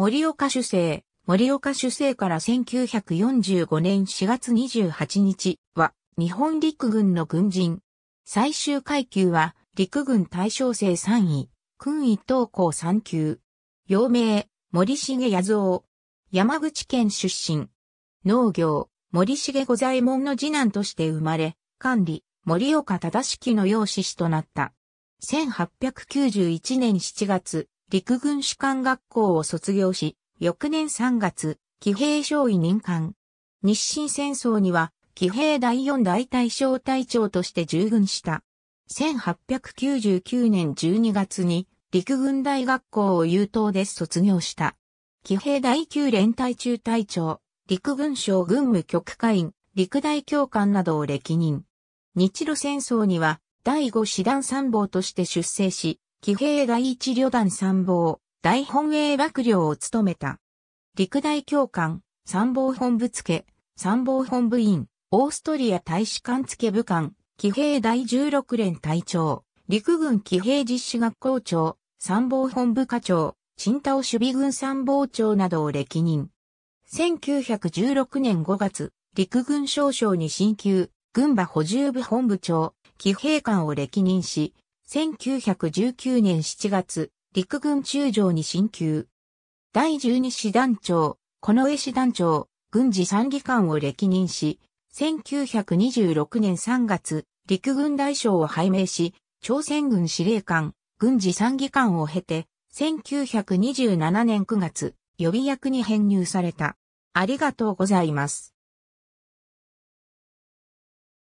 森岡主政、森岡主政から1945年4月28日は、日本陸軍の軍人。最終階級は、陸軍大将生3位、君位等校3級。陽名、森重八蔵。山口県出身。農業、森重五左衛門の次男として生まれ、管理、森岡忠式の養子師となった。1891年7月、陸軍士官学校を卒業し、翌年3月、騎兵少尉任官。日清戦争には、騎兵第4大隊小隊長として従軍した。1899年12月に、陸軍大学校を優等で卒業した。騎兵第9連隊中隊長、陸軍省軍務局会員、陸大教官などを歴任。日露戦争には、第5師団参謀として出征し、騎兵第一旅団参謀、大本営幕僚を務めた。陸大教官、参謀本部付、参謀本部員、オーストリア大使館付部官、騎兵第16連隊長、陸軍騎兵実施学校長、参謀本部課長、陳田守備軍参謀長などを歴任。1916年5月、陸軍少将に進級、軍馬補充部本部長、騎兵官を歴任し、1919年7月、陸軍中将に進級。第12師団長、この絵師団長、軍事参議官を歴任し、1926年3月、陸軍大将を拝命し、朝鮮軍司令官、軍事参議官を経て、1927年9月、予備役に編入された。ありがとうございます。